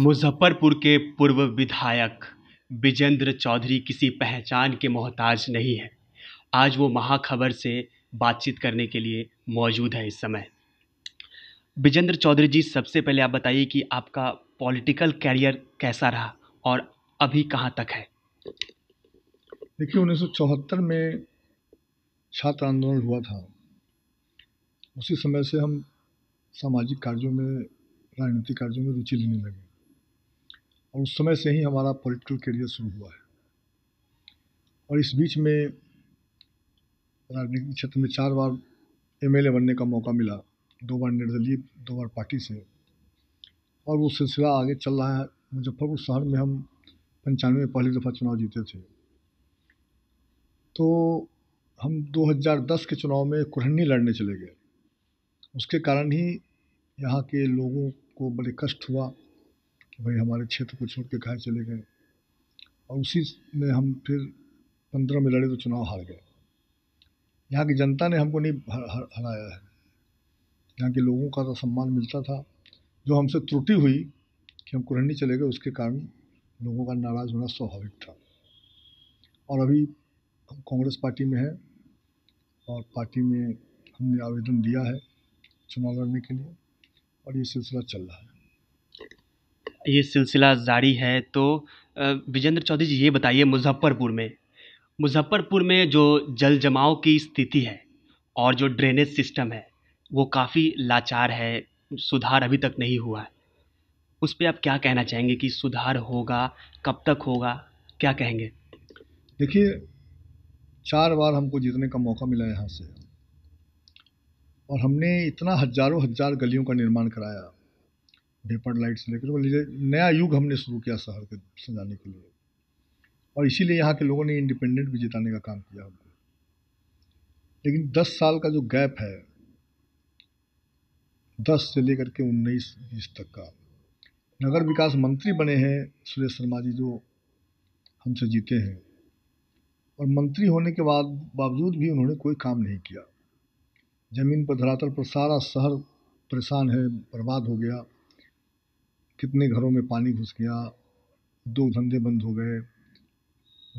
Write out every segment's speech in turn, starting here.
मुजफ्फरपुर के पूर्व विधायक विजेंद्र चौधरी किसी पहचान के मोहताज नहीं है आज वो महाखबर से बातचीत करने के लिए मौजूद है इस समय विजेंद्र चौधरी जी सबसे पहले आप बताइए कि आपका पॉलिटिकल कैरियर कैसा रहा और अभी कहाँ तक है देखिए उन्नीस में छात्र आंदोलन हुआ था उसी समय से हम सामाजिक कार्यों में राजनीतिक कार्यों में रुचि लेने लगे और उस समय से ही हमारा पॉलिटिकल करियर शुरू हुआ है और इस बीच में राजनीतिक क्षेत्र में चार बार एमएलए बनने का मौका मिला दो बार निर्दलीय दो बार पार्टी से और वो सिलसिला आगे चल रहा है मुजफ्फरपुर शहर में हम पंचानवे में पहली दफ़ा चुनाव जीते थे तो हम 2010 के चुनाव में कुरहनी लड़ने चले गए उसके कारण ही यहाँ के लोगों को बड़े कष्ट हुआ कि भाई हमारे क्षेत्र को छोड़ के खाए चले गए और उसी में हम फिर पंद्रह में लड़े तो चुनाव हार गए यहाँ की जनता ने हमको नहीं हराया है यहाँ के लोगों का तो सम्मान मिलता था जो हमसे त्रुटि हुई कि हम कुरहनी चले गए उसके कारण लोगों का नाराज़ होना स्वाभाविक था और अभी हम कांग्रेस पार्टी में है और पार्टी में हमने आवेदन दिया है चुनाव लड़ने के लिए और ये सिलसिला चल रहा है ये सिलसिला जारी है तो विजेंद्र चौधरी जी ये बताइए मुज़फ़्फ़रपुर में मुज़फ़्फ़रपुर में जो जल जमाव की स्थिति है और जो ड्रेनेज सिस्टम है वो काफ़ी लाचार है सुधार अभी तक नहीं हुआ है उस पर आप क्या कहना चाहेंगे कि सुधार होगा कब तक होगा क्या कहेंगे देखिए चार बार हमको जीतने का मौका मिला यहाँ से और हमने इतना हजारों हजार गलियों का निर्माण कराया डेपर लाइट से लेकर नया युग हमने शुरू किया शहर के सजाने के लिए और इसीलिए यहाँ के लोगों ने इंडिपेंडेंट भी जिताने का काम किया हमको लेकिन दस साल का जो गैप है दस से लेकर के उन्नीस बीस तक का नगर विकास मंत्री बने हैं सुरेश शर्मा जी जो हमसे जीते हैं और मंत्री होने के बाद बावजूद भी उन्होंने कोई काम नहीं किया ज़मीन पर धरातल पर सारा शहर परेशान है बर्बाद हो गया कितने घरों में पानी घुस गया उद्योग धंधे बंद हो गए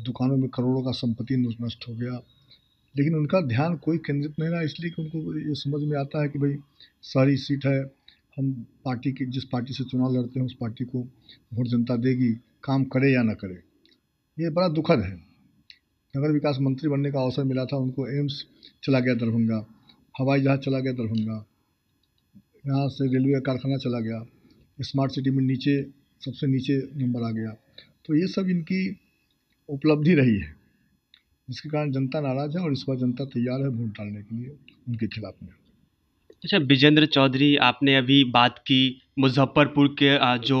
दुकानों में करोड़ों का संपत्ति नष्ट हो गया लेकिन उनका ध्यान कोई केंद्रित नहीं रहा इसलिए कि उनको ये समझ में आता है कि भाई सारी सीट है हम पार्टी की जिस पार्टी से चुनाव लड़ते हैं उस पार्टी को वोट जनता देगी काम करे या ना करे ये बड़ा दुखद है नगर विकास मंत्री बनने का अवसर मिला था उनको एम्स चला गया दरभंगा हवाई जहाज़ चला गया दरभंगा यहाँ से रेलवे कारखाना चला गया स्मार्ट सिटी में नीचे सबसे नीचे नंबर आ गया तो ये सब इनकी उपलब्धि रही है जिसके कारण जनता नाराज़ है और इस बार जनता तैयार है वोट डालने के लिए उनके खिलाफ में अच्छा विजेंद्र चौधरी आपने अभी बात की मुजफ्फरपुर के जो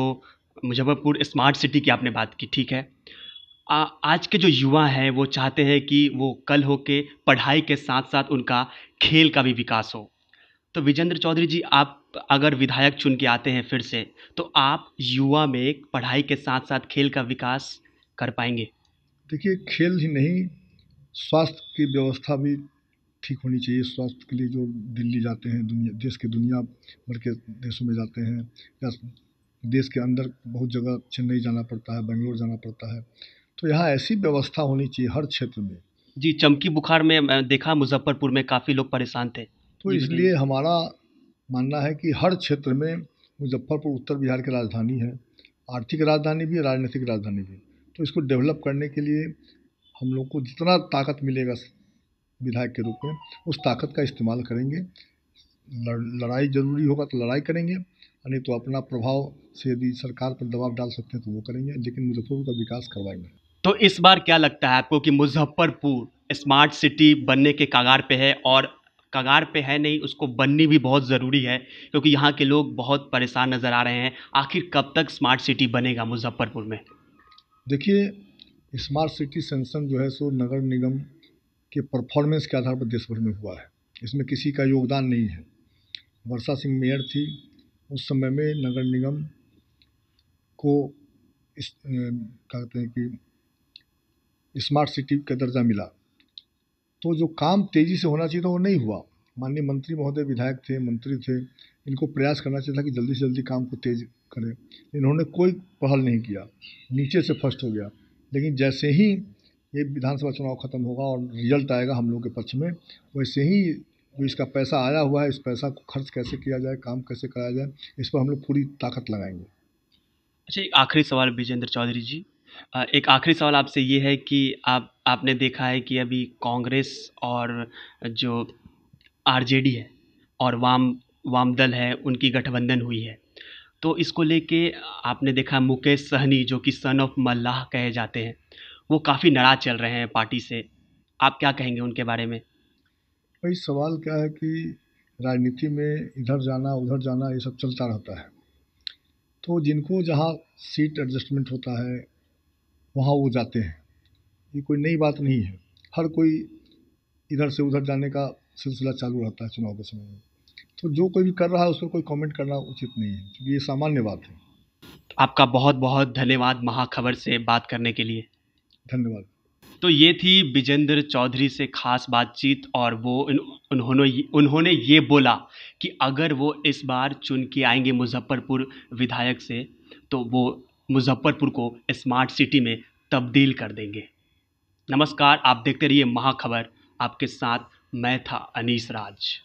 मुजफ्फरपुर स्मार्ट सिटी की आपने बात की ठीक है आ, आज के जो युवा हैं वो चाहते हैं कि वो कल हो के पढ़ाई के साथ साथ उनका खेल का भी विकास हो तो विजेंद्र चौधरी जी आप अगर विधायक चुन के आते हैं फिर से तो आप युवा में पढ़ाई के साथ साथ खेल का विकास कर पाएंगे देखिए खेल ही नहीं स्वास्थ्य की व्यवस्था भी ठीक होनी चाहिए स्वास्थ्य के लिए जो दिल्ली जाते हैं दुनिया देश के दुनिया भर के देशों में जाते हैं या देश के अंदर बहुत जगह चेन्नई जाना पड़ता है बेंगलोर जाना पड़ता है तो यहाँ ऐसी व्यवस्था होनी चाहिए हर क्षेत्र में जी चमकी बुखार में देखा मुजफ्फरपुर में काफ़ी लोग परेशान थे तो इसलिए हमारा मानना है कि हर क्षेत्र में मुजफ्फरपुर उत्तर बिहार की राजधानी है आर्थिक राजधानी भी राजनीतिक राजधानी भी तो इसको डेवलप करने के लिए हम लोग को जितना ताकत मिलेगा विधायक के रूप में उस ताकत का इस्तेमाल करेंगे लड़ाई जरूरी होगा तो लड़ाई करेंगे नहीं तो अपना प्रभाव से यदि सरकार पर दबाव डाल सकते हैं तो वो करेंगे लेकिन मुजफ्फरपुर का विकास करवाएंगे तो इस बार क्या लगता है आपको कि मुजफ्फरपुर स्मार्ट सिटी बनने के कागार पे है और कगार पे है नहीं उसको बननी भी बहुत ज़रूरी है क्योंकि यहाँ के लोग बहुत परेशान नज़र आ रहे हैं आखिर कब तक स्मार्ट सिटी बनेगा मुजफ्फरपुर में देखिए स्मार्ट सिटी सेंसन जो है सो नगर निगम के परफॉर्मेंस के आधार पर देश भर में हुआ है इसमें किसी का योगदान नहीं है वर्षा सिंह मेयर थी उस समय में नगर निगम को इस कहते हैं कि स्मार्ट सिटी का दर्जा मिला तो जो काम तेज़ी से होना चाहिए था तो वो नहीं हुआ माननीय मंत्री महोदय विधायक थे मंत्री थे इनको प्रयास करना चाहिए था कि जल्दी से जल्दी काम को तेज़ करें इन्होंने कोई पहल नहीं किया नीचे से फर्स्ट हो गया लेकिन जैसे ही ये विधानसभा चुनाव खत्म होगा और रिजल्ट आएगा हम लोग के पक्ष में वैसे ही जो इसका पैसा आया हुआ है इस पैसा को खर्च कैसे किया जाए काम कैसे कराया जाए इस पर हम लोग पूरी ताकत लगाएंगे अच्छा एक आखिरी सवाल विजेंद्र चौधरी जी एक आखिरी सवाल आपसे ये है कि आप आपने देखा है कि अभी कांग्रेस और जो आर जे डी है और वाम वाम दल है उनकी गठबंधन हुई है तो इसको लेके आपने देखा मुकेश सहनी जो कि सन ऑफ मल्लाह कहे जाते हैं वो काफ़ी नाराज चल रहे हैं पार्टी से आप क्या कहेंगे उनके बारे में भाई सवाल क्या है कि राजनीति में इधर जाना उधर जाना ये सब चलता रहता है तो जिनको जहाँ सीट एडजस्टमेंट होता है वहाँ वो जाते हैं ये कोई नई बात नहीं है हर कोई इधर से उधर जाने का सिलसिला चालू रहता है चुनाव के समय में तो जो कोई भी कर रहा है उस पर कोई कमेंट करना उचित नहीं है क्योंकि ये सामान्य बात है तो आपका बहुत बहुत धन्यवाद महाखबर से बात करने के लिए धन्यवाद तो ये थी विजेंद्र चौधरी से खास बातचीत और वो उन्होंने उन्होंने ये बोला कि अगर वो इस बार चुन के आएंगे मुजफ्फरपुर विधायक से तो वो मुजफ्फरपुर को स्मार्ट सिटी में तब्दील कर देंगे नमस्कार आप देखते रहिए महाखबर आपके साथ मैं था अनीस राज